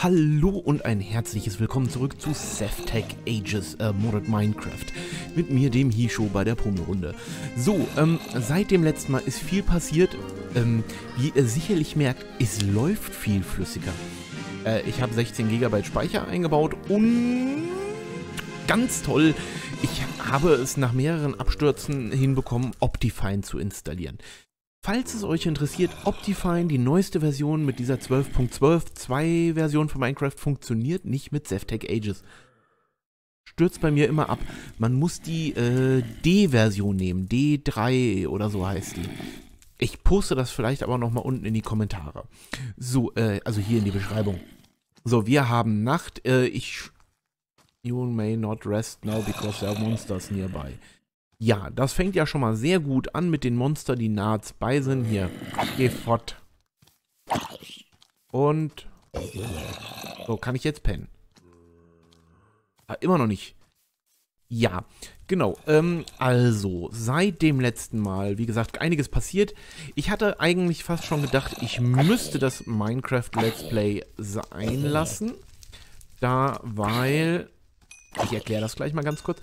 Hallo und ein herzliches Willkommen zurück zu SethTech Ages äh, Modded Minecraft. Mit mir, dem Hisho, bei der Pummelrunde. So, ähm, seit dem letzten Mal ist viel passiert. Ähm, wie ihr sicherlich merkt, es läuft viel flüssiger. Äh, ich habe 16 GB Speicher eingebaut und... Ganz toll, ich habe es nach mehreren Abstürzen hinbekommen, Optifine zu installieren. Falls es euch interessiert, ob Define, die neueste Version mit dieser 12.12 2 Version von Minecraft funktioniert, nicht mit Zeftech Ages. Stürzt bei mir immer ab. Man muss die äh, D-Version nehmen. D3 oder so heißt die. Ich poste das vielleicht aber nochmal unten in die Kommentare. So, äh, also hier in die Beschreibung. So, wir haben Nacht. Äh, ich. You may not rest now because there are monsters nearby. Ja, das fängt ja schon mal sehr gut an mit den Monster, die nahezu bei sind. Hier, geh fort. Und... So, kann ich jetzt pennen? Ah, immer noch nicht. Ja, genau. Ähm, also, seit dem letzten Mal, wie gesagt, einiges passiert. Ich hatte eigentlich fast schon gedacht, ich müsste das Minecraft Let's Play sein lassen. Da, weil ich erkläre das gleich mal ganz kurz.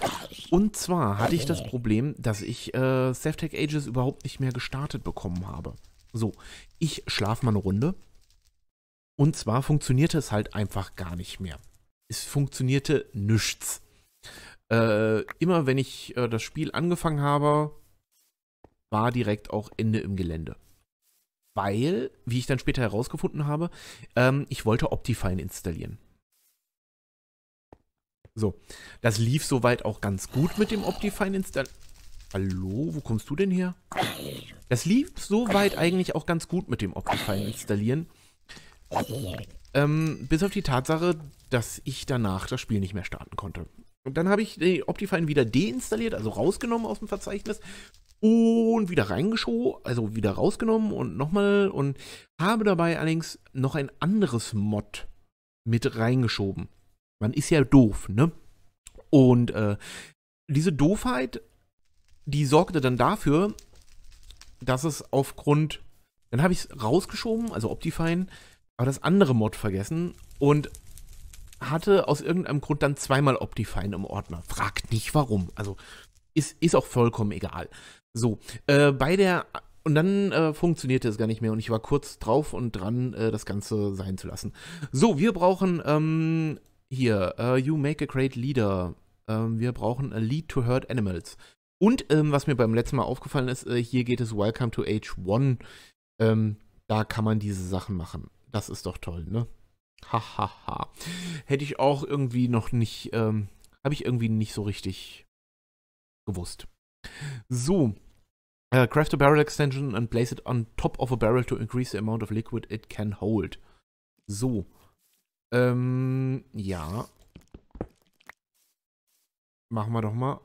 Und zwar hatte ich das Problem, dass ich äh, Saftec Ages überhaupt nicht mehr gestartet bekommen habe. So, ich schlafe mal eine Runde. Und zwar funktionierte es halt einfach gar nicht mehr. Es funktionierte nichts. Äh, immer wenn ich äh, das Spiel angefangen habe, war direkt auch Ende im Gelände. Weil, wie ich dann später herausgefunden habe, ähm, ich wollte Optifine installieren. So, das lief soweit auch ganz gut mit dem Optifine Install. Hallo, wo kommst du denn her? Das lief soweit eigentlich auch ganz gut mit dem Optifine installieren. Ähm, bis auf die Tatsache, dass ich danach das Spiel nicht mehr starten konnte. Und dann habe ich den Optifine wieder deinstalliert, also rausgenommen aus dem Verzeichnis und wieder reingeschoben, also wieder rausgenommen und nochmal und habe dabei allerdings noch ein anderes Mod mit reingeschoben. Man ist ja doof, ne? Und äh, diese Doofheit, die sorgte dann dafür, dass es aufgrund, dann habe ich es rausgeschoben, also Optifine, aber das andere Mod vergessen und hatte aus irgendeinem Grund dann zweimal Optifine im Ordner. Fragt nicht warum. Also ist, ist auch vollkommen egal. So, äh, bei der und dann äh, funktionierte es gar nicht mehr und ich war kurz drauf und dran, äh, das Ganze sein zu lassen. So, wir brauchen ähm, hier, uh, You Make a Great Leader. Uh, wir brauchen a Lead to hurt Animals. Und ähm, was mir beim letzten Mal aufgefallen ist, äh, hier geht es Welcome to H1. Ähm, da kann man diese Sachen machen. Das ist doch toll, ne? Hahaha. Ha, ha. Hätte ich auch irgendwie noch nicht, ähm, habe ich irgendwie nicht so richtig gewusst. So. Uh, craft a barrel extension and place it on top of a barrel to increase the amount of liquid it can hold. So. Ähm, ja. Machen wir doch mal.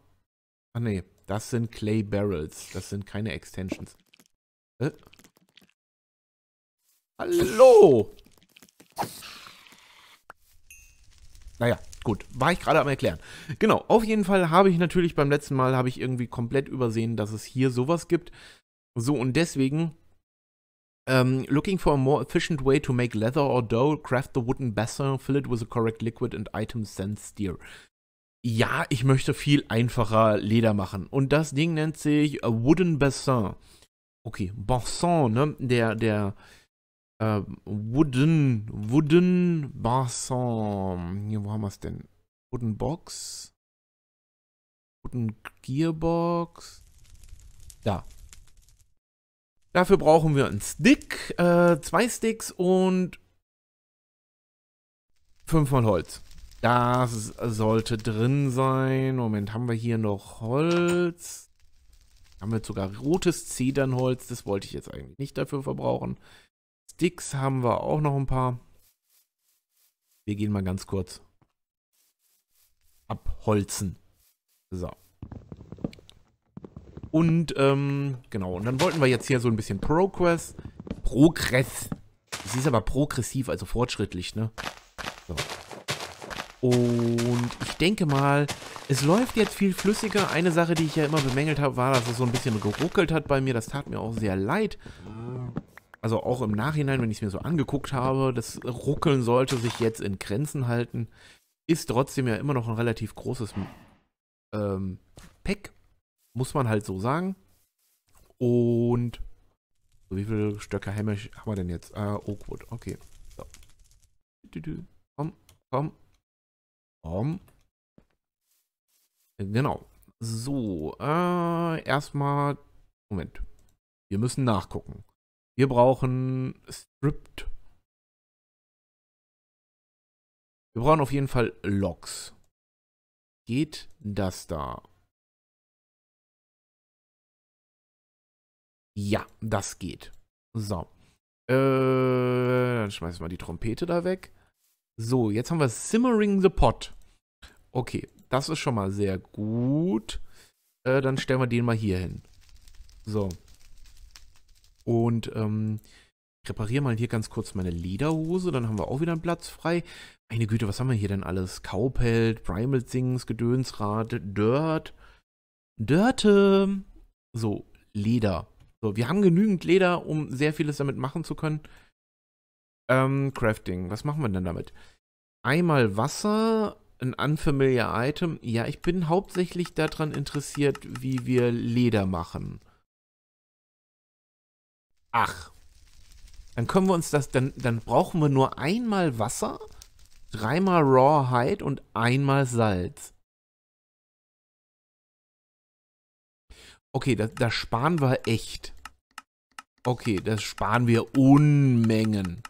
Ach nee, das sind Clay Barrels. Das sind keine Extensions. Äh? Hallo! Naja, gut, war ich gerade am erklären. Genau, auf jeden Fall habe ich natürlich beim letzten Mal habe ich irgendwie komplett übersehen, dass es hier sowas gibt. So und deswegen um, looking for a more efficient way to make leather or dough, craft the wooden bassin, fill it with the correct liquid and items, then steer. Ja, ich möchte viel einfacher Leder machen. Und das Ding nennt sich a Wooden Bassin. Okay, Bassin, ne? Der, der, äh, Wooden, Wooden Bassin. Hier, wo haben wir es denn? Wooden Box. Wooden Gearbox. Da, Dafür brauchen wir einen Stick, äh, zwei Sticks und fünfmal Holz. Das sollte drin sein. Moment, haben wir hier noch Holz? Haben wir jetzt sogar rotes Zedernholz? Das wollte ich jetzt eigentlich nicht dafür verbrauchen. Sticks haben wir auch noch ein paar. Wir gehen mal ganz kurz abholzen. So. Und ähm, genau, und dann wollten wir jetzt hier so ein bisschen Progress. Progress. Es ist aber progressiv, also fortschrittlich, ne? So. Und ich denke mal, es läuft jetzt viel flüssiger. Eine Sache, die ich ja immer bemängelt habe, war, dass es so ein bisschen geruckelt hat bei mir. Das tat mir auch sehr leid. Also auch im Nachhinein, wenn ich es mir so angeguckt habe, das Ruckeln sollte sich jetzt in Grenzen halten. Ist trotzdem ja immer noch ein relativ großes ähm, Pack. Muss man halt so sagen. Und wie viele Stöcke haben wir denn jetzt? Äh, Oakwood, okay. So. Komm, komm, komm. Äh, genau. So, äh, erstmal, Moment. Wir müssen nachgucken. Wir brauchen Stripped. Wir brauchen auf jeden Fall Logs. Geht das da? Ja, das geht. So. Äh, dann schmeißen wir mal die Trompete da weg. So, jetzt haben wir Simmering the Pot. Okay, das ist schon mal sehr gut. Äh, dann stellen wir den mal hier hin. So. Und ähm, ich repariere mal hier ganz kurz meine Lederhose. Dann haben wir auch wieder einen Platz frei. Meine Güte, was haben wir hier denn alles? Kaupelt, Primal Things, Gedönsrad, Dirt. Dörte. So, Leder. So, wir haben genügend Leder, um sehr vieles damit machen zu können. Ähm, Crafting, was machen wir denn damit? Einmal Wasser, ein unfamiliar Item. Ja, ich bin hauptsächlich daran interessiert, wie wir Leder machen. Ach. Dann können wir uns das, dann, dann brauchen wir nur einmal Wasser, dreimal Rawhide und einmal Salz. Okay, das, das sparen wir echt. Okay, das sparen wir Unmengen.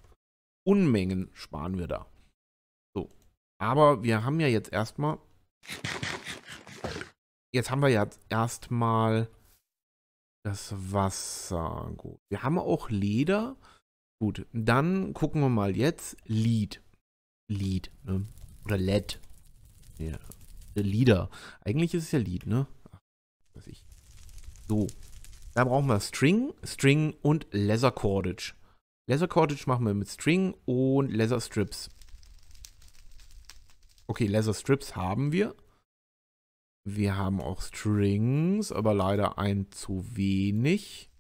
Unmengen sparen wir da. So. Aber wir haben ja jetzt erstmal. Jetzt haben wir ja erstmal das Wasser. Gut. Wir haben auch Leder. Gut, dann gucken wir mal jetzt. Lied. Lied, ne? Oder LED. Ja. Lieder. Eigentlich ist es ja Lied, ne? So, da brauchen wir String, String und Leather Cordage. Leather Cordage machen wir mit String und Leather Strips. Okay, Leather Strips haben wir. Wir haben auch Strings, aber leider ein zu wenig.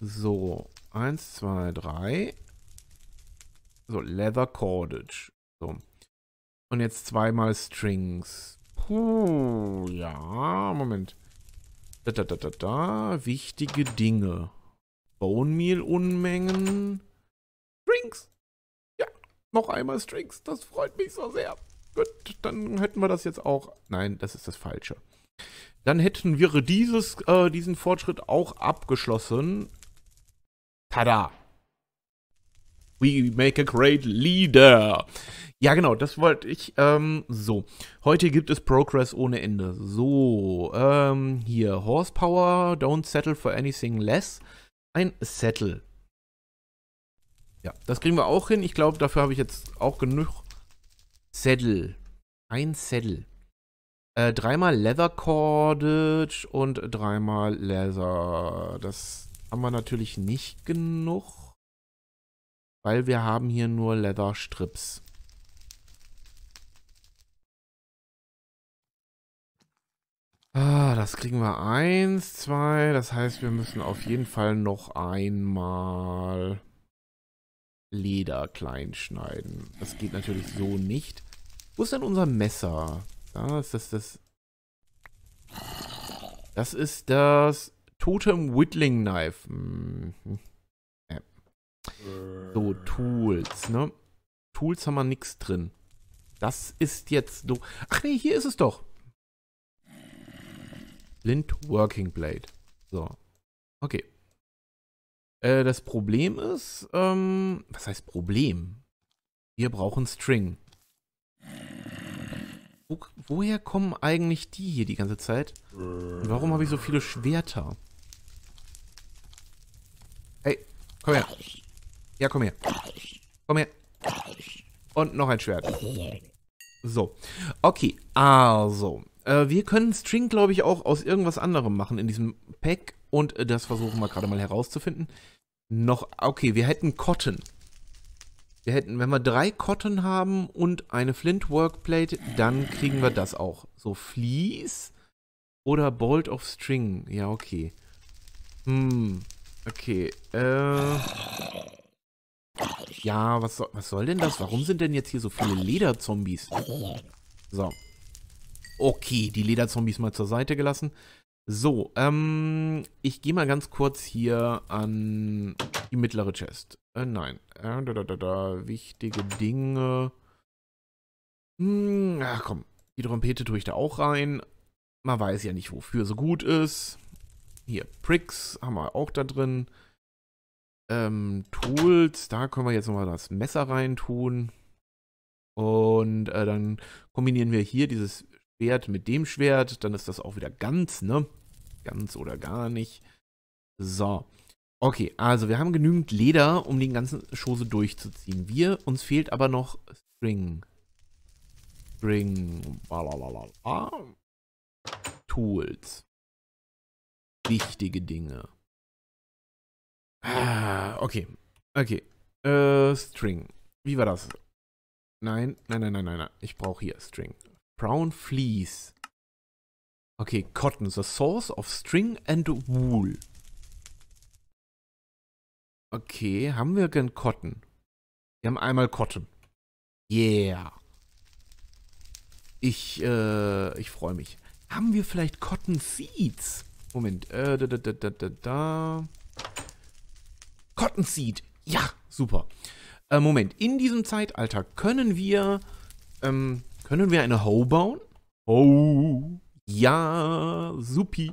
So, 1, 2, 3. So, Leather Cordage. So. Und jetzt zweimal Strings. Puh, ja, Moment. Da, da, da, da, da. Wichtige Dinge. Bone Meal Unmengen. Drinks. Ja, noch einmal Strings. Das freut mich so sehr. Gut, dann hätten wir das jetzt auch. Nein, das ist das Falsche. Dann hätten wir dieses, äh, diesen Fortschritt auch abgeschlossen. Tada! We make a great leader. Ja, genau, das wollte ich. Ähm, so, heute gibt es Progress ohne Ende. So, ähm, hier, Horsepower, don't settle for anything less. Ein Settle. Ja, das kriegen wir auch hin. Ich glaube, dafür habe ich jetzt auch genug Settle. Ein Settle. Äh, dreimal Leather Cordage und dreimal Leather. Das haben wir natürlich nicht genug weil wir haben hier nur Leatherstrips. Ah, das kriegen wir eins, zwei. Das heißt, wir müssen auf jeden Fall noch einmal Leder klein schneiden. Das geht natürlich so nicht. Wo ist denn unser Messer? Da ist das das. Das ist das Totem Whittling Knife. Hm. hm. So, Tools, ne? Tools haben wir nichts drin. Das ist jetzt so. Ach nee, hier ist es doch. Blind Working Blade. So. Okay. Äh, das Problem ist, ähm, was heißt Problem? Wir brauchen String. Wo, woher kommen eigentlich die hier die ganze Zeit? Und warum habe ich so viele Schwerter? Hey, komm her. Ja, komm her. Komm her. Und noch ein Schwert. So. Okay, also. Äh, wir können String, glaube ich, auch aus irgendwas anderem machen in diesem Pack. Und äh, das versuchen wir gerade mal herauszufinden. Noch, okay, wir hätten Cotton. Wir hätten, wenn wir drei Cotton haben und eine Flint Workplate, dann kriegen wir das auch. So, Fleece oder Bolt of String. Ja, okay. Hm, okay. Äh, ja, was, soll, was soll denn das? Warum sind denn jetzt hier so viele Lederzombies? So. Okay, die Lederzombies mal zur Seite gelassen. So, ähm, ich gehe mal ganz kurz hier an die mittlere Chest. Äh, nein. Äh, da, da, da, da, wichtige Dinge. Hm, ach komm, die Trompete tue ich da auch rein. Man weiß ja nicht, wofür so gut ist. Hier, Pricks haben wir auch da drin. Ähm, Tools, da können wir jetzt nochmal das Messer reintun. Und äh, dann kombinieren wir hier dieses Schwert mit dem Schwert. Dann ist das auch wieder ganz, ne? Ganz oder gar nicht. So. Okay, also wir haben genügend Leder, um den ganzen Schoße durchzuziehen. Wir, uns fehlt aber noch String. String. Balalala. Tools. Wichtige Dinge. Ah, okay. Okay. Äh, String. Wie war das? Nein, nein, nein, nein, nein, nein. Ich brauche hier String. Brown Fleece. Okay, Cotton, the source of string and wool. Okay, haben wir denn Cotton? Wir haben einmal Cotton. Yeah. Ich, äh, ich freue mich. Haben wir vielleicht Cotton Seeds? Moment, äh, da, da, da, da, da. Cottonseed. Ja, super. Äh, Moment, in diesem Zeitalter können wir, ähm, können wir eine Hoe bauen? Oh, ja, supi.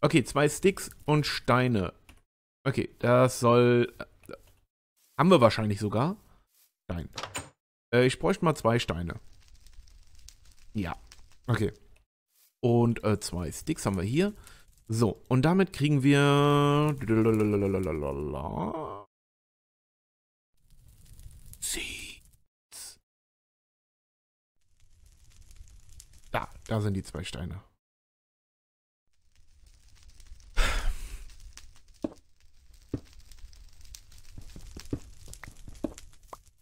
Okay, zwei Sticks und Steine. Okay, das soll... Äh, haben wir wahrscheinlich sogar. Nein. Äh, ich bräuchte mal zwei Steine. Ja, okay. Und äh, zwei Sticks haben wir hier. So, und damit kriegen wir... Seeds. Da, da sind die zwei Steine.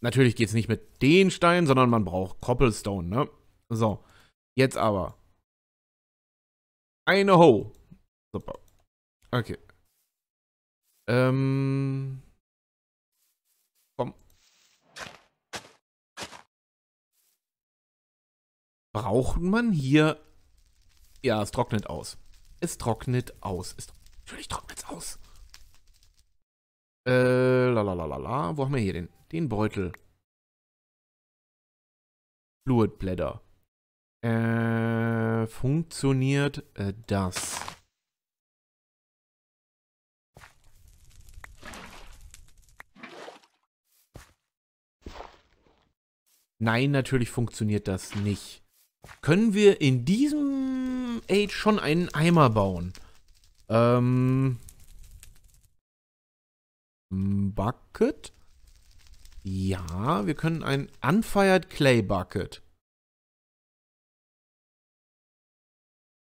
Natürlich geht es nicht mit den Steinen, sondern man braucht Cobblestone, ne? So, jetzt aber. Eine Ho. Super. Okay. Ähm. Komm. Braucht man hier. Ja, es trocknet aus. Es trocknet aus. Es tro Natürlich trocknet es aus. Äh, lalalala. Wo haben wir hier den? Den Beutel. Fluidblätter. Äh, funktioniert äh, das? Nein, natürlich funktioniert das nicht. Können wir in diesem Age schon einen Eimer bauen? Ähm. Bucket? Ja, wir können ein Unfired Clay Bucket.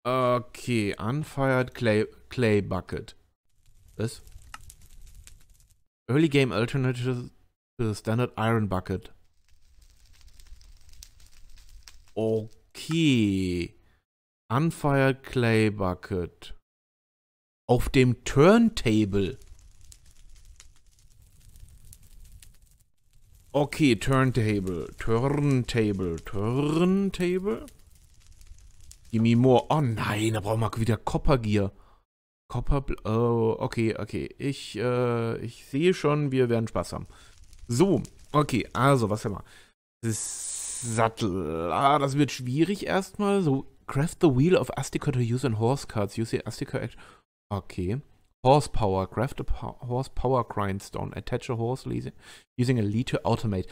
Okay, Unfired Clay, Clay Bucket. Was? Early Game Alternative to the Standard Iron Bucket. Okay. Unfire Clay Bucket. Auf dem Turntable. Okay, Turntable, Turntable, Turntable. Gimme more. Oh nein, da brauchen wir wieder Copper Gear. Copper, oh, okay, okay. Ich, äh, ich sehe schon, wir werden Spaß haben. So, okay, also, was haben wir? Das Sattel. Ah, das wird schwierig erstmal. So, craft the wheel of Astika to use in horse cards. Use the Astika action. Okay. Horsepower. Craft a horsepower grindstone. Attach a horse using a lead to automate.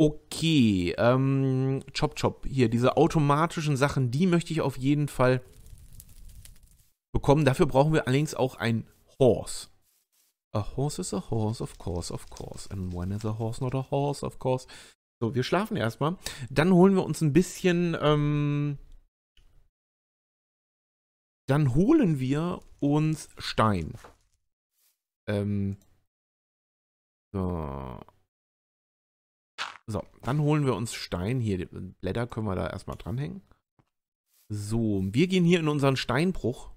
Okay. Ähm, chop chop. Hier, diese automatischen Sachen, die möchte ich auf jeden Fall bekommen. Dafür brauchen wir allerdings auch ein Horse. A horse is a horse, of course, of course. And when is a horse not a horse, of course? So, wir schlafen erstmal. Dann holen wir uns ein bisschen. Ähm, dann holen wir uns Stein. Ähm, so. So, dann holen wir uns Stein. Hier, Blätter können wir da erstmal dranhängen. So, wir gehen hier in unseren Steinbruch.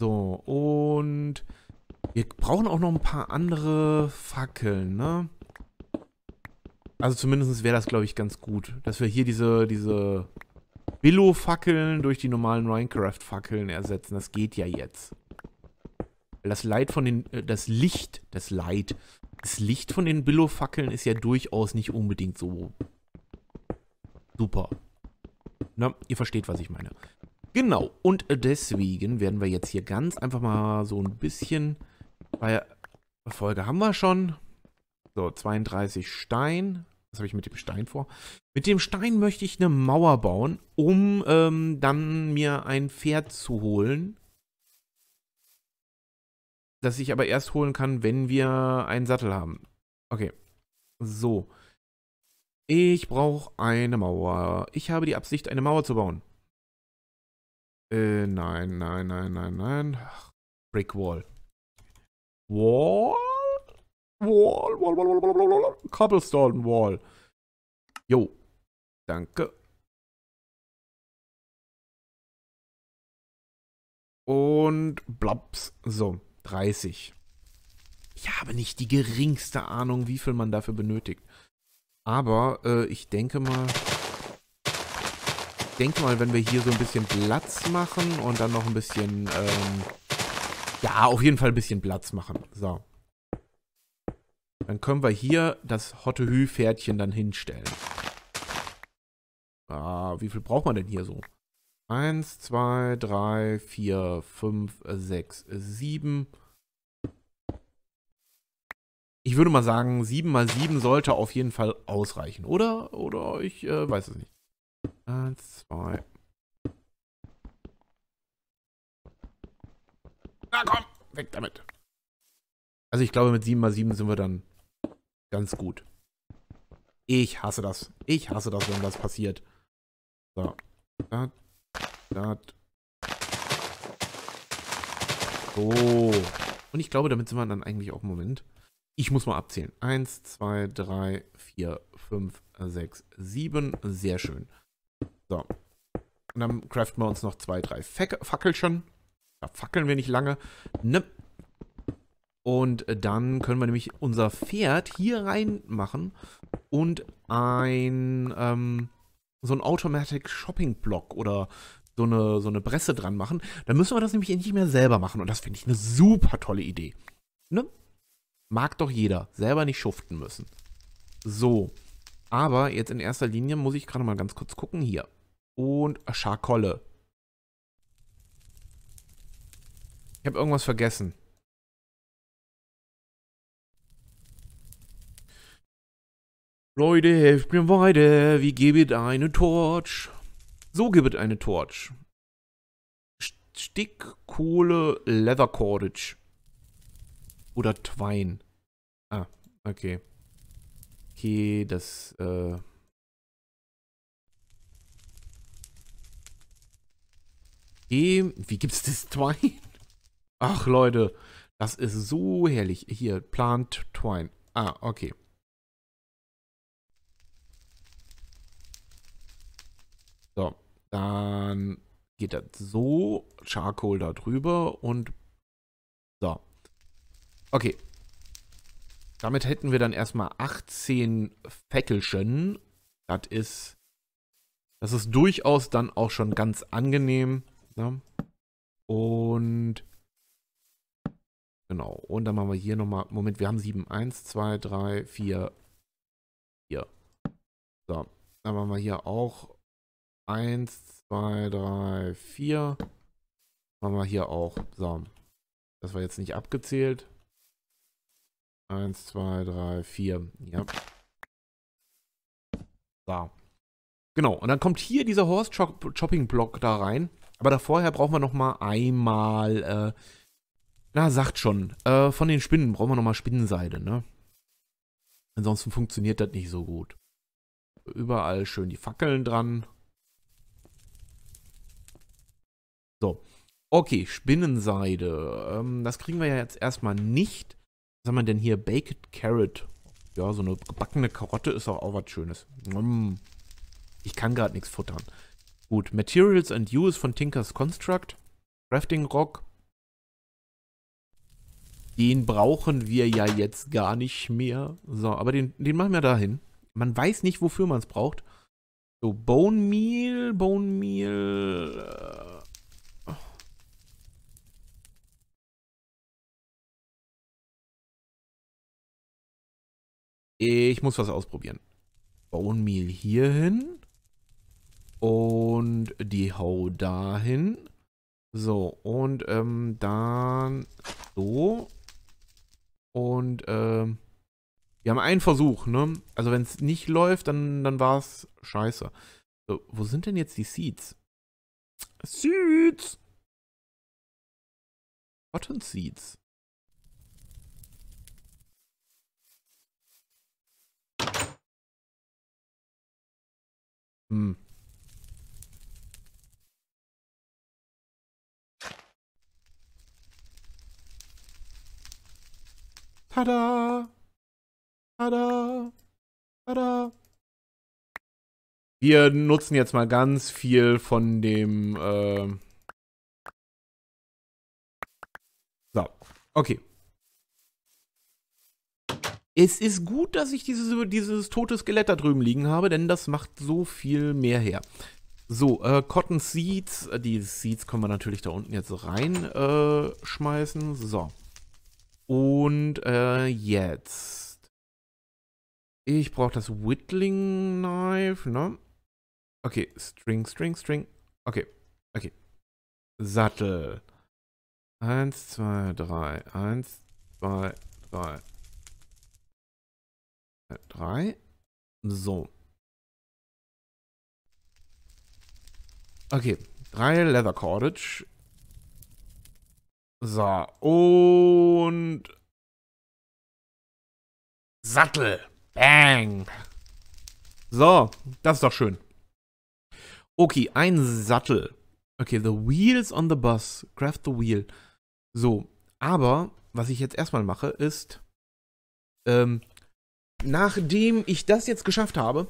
So, und wir brauchen auch noch ein paar andere Fackeln, ne? Also zumindest wäre das, glaube ich, ganz gut, dass wir hier diese, diese Billo-Fackeln durch die normalen Minecraft-Fackeln ersetzen. Das geht ja jetzt. Das Light von den, äh, das Licht, das Light, das Licht von den Billo-Fackeln ist ja durchaus nicht unbedingt so super. Na, ihr versteht, was ich meine. Genau, und deswegen werden wir jetzt hier ganz einfach mal so ein bisschen, weil Folge haben wir schon, so, 32 Stein. Was habe ich mit dem Stein vor? Mit dem Stein möchte ich eine Mauer bauen, um ähm, dann mir ein Pferd zu holen. Das ich aber erst holen kann, wenn wir einen Sattel haben. Okay. So. Ich brauche eine Mauer. Ich habe die Absicht, eine Mauer zu bauen. Äh, nein, nein, nein, nein, nein. Brick Wall. Wall? Wall, Wall, Wall, Wall, Wall, Wall, Cobblestone Wall. Jo, danke. Und blops. so, 30. Ich habe nicht die geringste Ahnung, wie viel man dafür benötigt. Aber äh, ich denke mal, ich denke mal, wenn wir hier so ein bisschen Platz machen und dann noch ein bisschen, ähm, ja, auf jeden Fall ein bisschen Platz machen. So. Dann können wir hier das Hotte-Hü-Pferdchen dann hinstellen. Ah, wie viel braucht man denn hier so? Eins, zwei, drei, vier, fünf, sechs, sieben. Ich würde mal sagen, sieben mal sieben sollte auf jeden Fall ausreichen, oder? Oder ich äh, weiß es nicht. Eins, zwei. Na komm, weg damit. Also ich glaube, mit sieben mal sieben sind wir dann ganz gut. Ich hasse das. Ich hasse das, wenn das passiert. So. Dat, dat. So. Und ich glaube, damit sind wir dann eigentlich auch im Moment. Ich muss mal abzählen. 1, 2, 3, 4, 5, 6, 7. Sehr schön. So. Und dann craften wir uns noch zwei, drei Fackelchen. Da fackeln wir nicht lange. Ne, und äh, dann können wir nämlich unser Pferd hier reinmachen und ein ähm, so ein Automatic Shopping Block oder so eine, so eine Presse dran machen. Dann müssen wir das nämlich nicht mehr selber machen. Und das finde ich eine super tolle Idee. Ne? Mag doch jeder. Selber nicht schuften müssen. So. Aber jetzt in erster Linie muss ich gerade mal ganz kurz gucken hier. Und äh, Scharkolle. Ich habe irgendwas vergessen. Leute, helft mir weiter, wie gebet eine Torch? So gebet eine Torch. Stick, Kohle, Leather Cordage. Oder Twine. Ah, okay. Okay, das, äh... Okay, wie gibt's das Twine? Ach, Leute, das ist so herrlich. Hier, Plant Twine. Ah, okay. So, dann geht das so, Charcoal da drüber und so. Okay. Damit hätten wir dann erstmal 18 Fackelchen. Das ist, das ist durchaus dann auch schon ganz angenehm. Ne? Und genau, und dann machen wir hier nochmal, Moment, wir haben 7, 1, 2, 3, 4, 4. So, dann machen wir hier auch Eins, zwei, drei, vier. Machen wir hier auch. So. Das war jetzt nicht abgezählt. Eins, zwei, drei, vier. Ja. So. Genau, und dann kommt hier dieser Horse Chopping Block da rein. Aber davor brauchen wir nochmal einmal, äh, na, sagt schon, äh, von den Spinnen brauchen wir nochmal Spinnenseide, ne? Ansonsten funktioniert das nicht so gut. Überall schön die Fackeln dran. So. Okay, Spinnenseide. Ähm, das kriegen wir ja jetzt erstmal nicht. Was haben wir denn hier? Baked Carrot. Ja, so eine gebackene Karotte ist auch, auch was Schönes. Mm. Ich kann gerade nichts futtern. Gut, Materials and Use von Tinkers Construct. Crafting Rock. Den brauchen wir ja jetzt gar nicht mehr. So, aber den, den machen wir dahin. Man weiß nicht, wofür man es braucht. So, Bone Meal, Bone Meal. Äh Ich muss was ausprobieren. Bone Meal hierhin. Und die Hau dahin. So, und ähm, dann so. Und ähm, wir haben einen Versuch, ne? Also wenn es nicht läuft, dann, dann war es scheiße. So, wo sind denn jetzt die Seeds? Seeds! Cotton Seeds. Hm. Tada! Tada! Tada! Wir nutzen jetzt mal ganz viel von dem. Äh so, okay. Es ist gut, dass ich dieses, dieses tote Skelett da drüben liegen habe, denn das macht so viel mehr her. So, äh, Cotton Seeds. Äh, die Seeds können wir natürlich da unten jetzt reinschmeißen. Äh, so. Und äh, jetzt. Ich brauche das Whittling Knife, ne? Okay, String, String, String. Okay, okay. Sattel. Eins, zwei, drei. Eins, zwei, drei drei. So. Okay, drei Leather Cordage. So, und Sattel. Bang. So, das ist doch schön. Okay, ein Sattel. Okay, the wheels on the bus. Craft the wheel. So, aber was ich jetzt erstmal mache, ist ähm, nachdem ich das jetzt geschafft habe,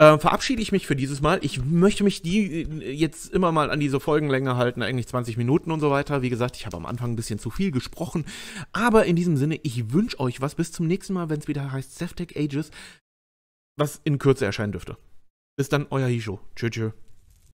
äh, verabschiede ich mich für dieses Mal. Ich möchte mich die äh, jetzt immer mal an diese Folgenlänge halten, eigentlich 20 Minuten und so weiter. Wie gesagt, ich habe am Anfang ein bisschen zu viel gesprochen. Aber in diesem Sinne, ich wünsche euch was. Bis zum nächsten Mal, wenn es wieder heißt Ceftech Ages, was in Kürze erscheinen dürfte. Bis dann, euer Hisho. Tschö, tschö.